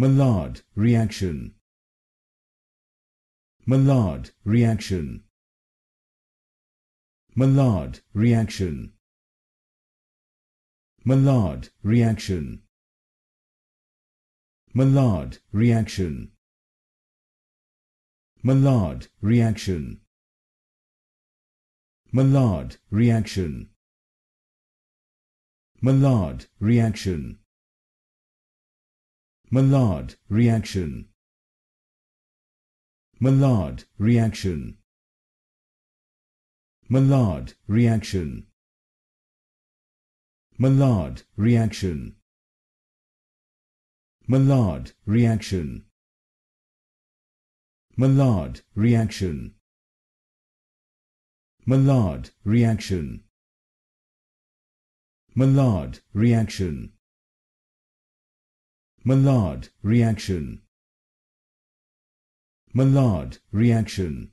Maillard reaction Maillard reaction Maillard reaction Maillard reaction Maillard reaction Maillard reaction Maillard reaction Maillard reaction Maillard reaction. Maillard reaction. Maillard reaction. Maillard reaction. Maillard reaction. Maillard reaction. Maillard reaction. Maillard reaction. Maillard reaction Maillard reaction